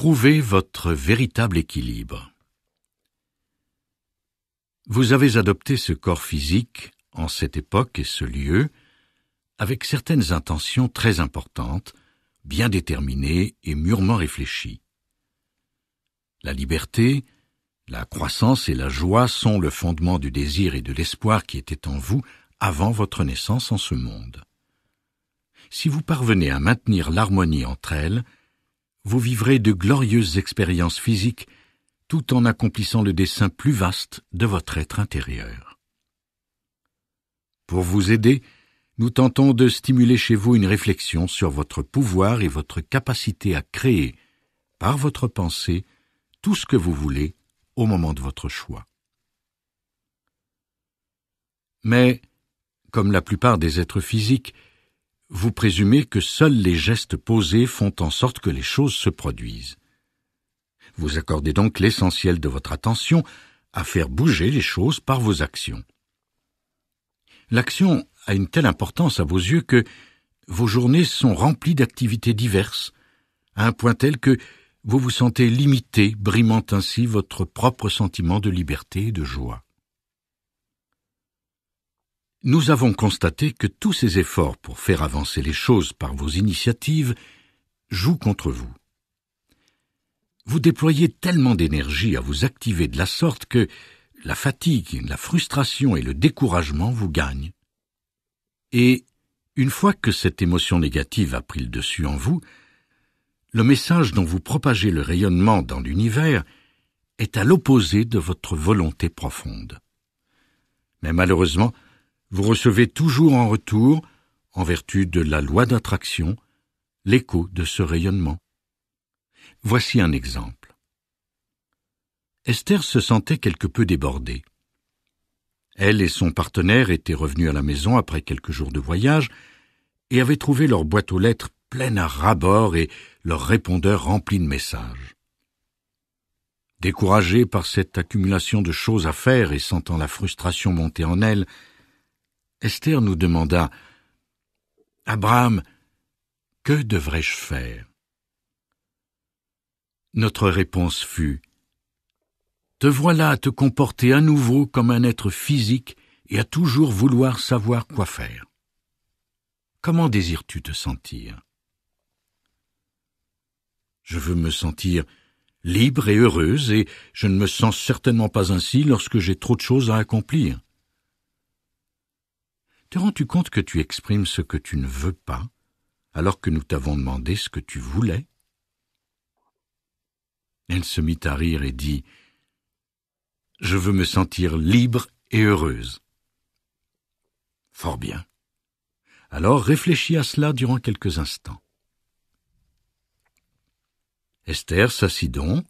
Trouvez votre véritable équilibre. Vous avez adopté ce corps physique, en cette époque et ce lieu, avec certaines intentions très importantes, bien déterminées et mûrement réfléchies. La liberté, la croissance et la joie sont le fondement du désir et de l'espoir qui étaient en vous avant votre naissance en ce monde. Si vous parvenez à maintenir l'harmonie entre elles, vous vivrez de glorieuses expériences physiques tout en accomplissant le dessein plus vaste de votre être intérieur. Pour vous aider, nous tentons de stimuler chez vous une réflexion sur votre pouvoir et votre capacité à créer, par votre pensée, tout ce que vous voulez au moment de votre choix. Mais, comme la plupart des êtres physiques, vous présumez que seuls les gestes posés font en sorte que les choses se produisent. Vous accordez donc l'essentiel de votre attention à faire bouger les choses par vos actions. L'action a une telle importance à vos yeux que vos journées sont remplies d'activités diverses, à un point tel que vous vous sentez limité, brimant ainsi votre propre sentiment de liberté et de joie. Nous avons constaté que tous ces efforts pour faire avancer les choses par vos initiatives jouent contre vous. Vous déployez tellement d'énergie à vous activer de la sorte que la fatigue, la frustration et le découragement vous gagnent. Et, une fois que cette émotion négative a pris le dessus en vous, le message dont vous propagez le rayonnement dans l'univers est à l'opposé de votre volonté profonde. Mais malheureusement, vous recevez toujours en retour, en vertu de la loi d'attraction, l'écho de ce rayonnement. Voici un exemple. Esther se sentait quelque peu débordée. Elle et son partenaire étaient revenus à la maison après quelques jours de voyage et avaient trouvé leur boîte aux lettres pleine à rabord et leur répondeur rempli de messages. Découragée par cette accumulation de choses à faire et sentant la frustration monter en elle, Esther nous demanda Abraham, que devrais-je faire Notre réponse fut Te voilà à te comporter à nouveau comme un être physique et à toujours vouloir savoir quoi faire. Comment désires-tu te sentir Je veux me sentir libre et heureuse, et je ne me sens certainement pas ainsi lorsque j'ai trop de choses à accomplir. Te rends-tu compte que tu exprimes ce que tu ne veux pas, alors que nous t'avons demandé ce que tu voulais Elle se mit à rire et dit Je veux me sentir libre et heureuse. Fort bien. Alors réfléchis à cela durant quelques instants. Esther s'assit donc,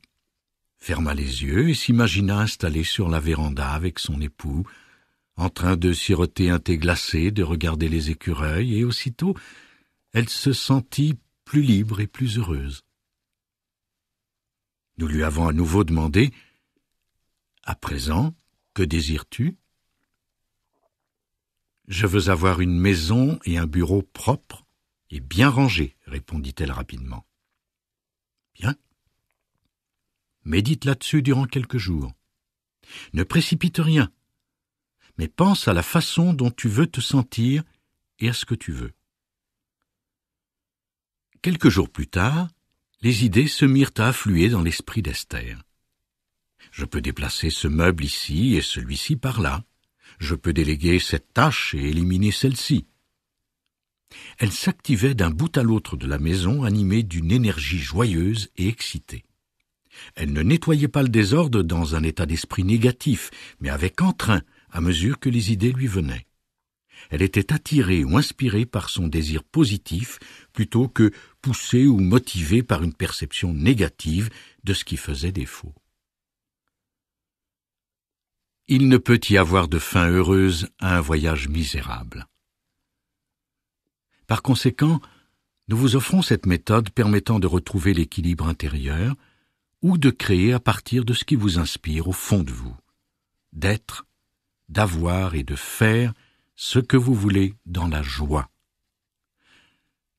ferma les yeux et s'imagina installée sur la véranda avec son époux, en train de siroter un thé glacé, de regarder les écureuils, et aussitôt elle se sentit plus libre et plus heureuse. Nous lui avons à nouveau demandé À présent, que désires-tu Je veux avoir une maison et un bureau propres et bien rangés, répondit-elle rapidement. Bien. Médite là-dessus durant quelques jours. Ne précipite rien mais pense à la façon dont tu veux te sentir et à ce que tu veux. Quelques jours plus tard, les idées se mirent à affluer dans l'esprit d'Esther. Je peux déplacer ce meuble ici et celui-ci par là. Je peux déléguer cette tâche et éliminer celle-ci. Elle s'activait d'un bout à l'autre de la maison animée d'une énergie joyeuse et excitée. Elle ne nettoyait pas le désordre dans un état d'esprit négatif, mais avec entrain, à mesure que les idées lui venaient. Elle était attirée ou inspirée par son désir positif plutôt que poussée ou motivée par une perception négative de ce qui faisait défaut. Il ne peut y avoir de fin heureuse à un voyage misérable. Par conséquent, nous vous offrons cette méthode permettant de retrouver l'équilibre intérieur ou de créer à partir de ce qui vous inspire au fond de vous, d'être d'avoir et de faire ce que vous voulez dans la joie.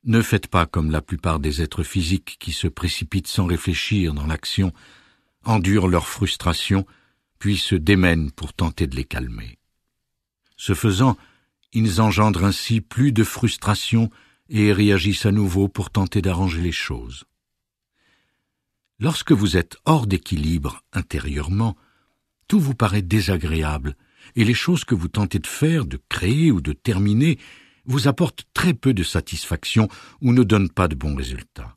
Ne faites pas comme la plupart des êtres physiques qui se précipitent sans réfléchir dans l'action, endurent leurs frustrations, puis se démènent pour tenter de les calmer. Ce faisant, ils engendrent ainsi plus de frustration et réagissent à nouveau pour tenter d'arranger les choses. Lorsque vous êtes hors d'équilibre intérieurement, tout vous paraît désagréable et les choses que vous tentez de faire, de créer ou de terminer vous apportent très peu de satisfaction ou ne donnent pas de bons résultats.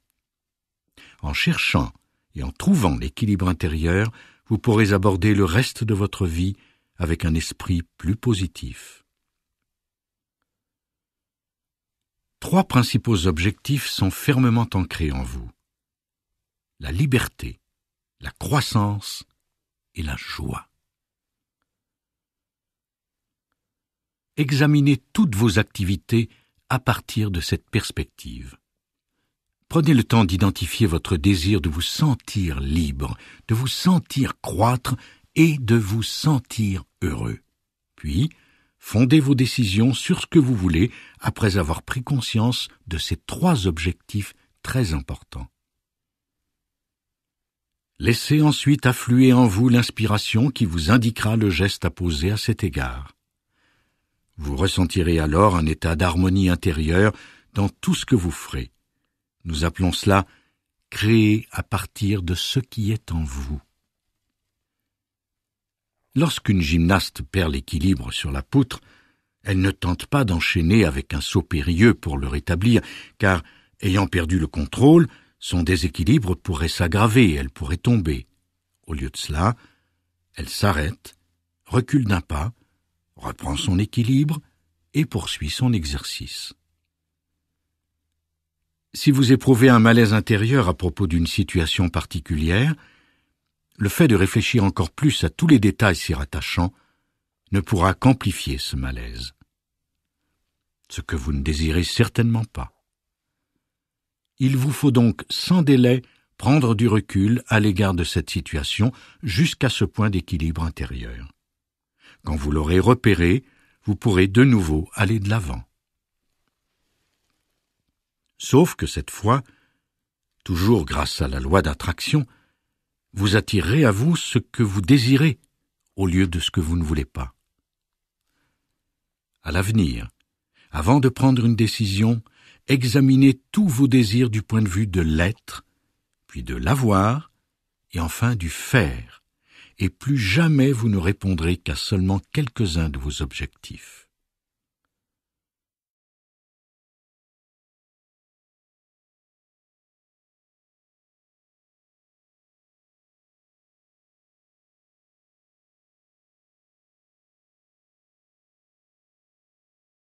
En cherchant et en trouvant l'équilibre intérieur, vous pourrez aborder le reste de votre vie avec un esprit plus positif. Trois principaux objectifs sont fermement ancrés en vous. La liberté, la croissance et la joie. examinez toutes vos activités à partir de cette perspective. Prenez le temps d'identifier votre désir de vous sentir libre, de vous sentir croître et de vous sentir heureux. Puis, fondez vos décisions sur ce que vous voulez après avoir pris conscience de ces trois objectifs très importants. Laissez ensuite affluer en vous l'inspiration qui vous indiquera le geste à poser à cet égard. Vous ressentirez alors un état d'harmonie intérieure dans tout ce que vous ferez. Nous appelons cela créer à partir de ce qui est en vous. Lorsqu'une gymnaste perd l'équilibre sur la poutre, elle ne tente pas d'enchaîner avec un saut périlleux pour le rétablir, car, ayant perdu le contrôle, son déséquilibre pourrait s'aggraver, elle pourrait tomber. Au lieu de cela, elle s'arrête, recule d'un pas, reprend son équilibre et poursuit son exercice. Si vous éprouvez un malaise intérieur à propos d'une situation particulière, le fait de réfléchir encore plus à tous les détails s'y rattachant ne pourra qu'amplifier ce malaise, ce que vous ne désirez certainement pas. Il vous faut donc sans délai prendre du recul à l'égard de cette situation jusqu'à ce point d'équilibre intérieur. Quand vous l'aurez repéré, vous pourrez de nouveau aller de l'avant. Sauf que cette fois, toujours grâce à la loi d'attraction, vous attirez à vous ce que vous désirez au lieu de ce que vous ne voulez pas. À l'avenir, avant de prendre une décision, examinez tous vos désirs du point de vue de l'être, puis de l'avoir, et enfin du faire, et plus jamais vous ne répondrez qu'à seulement quelques-uns de vos objectifs.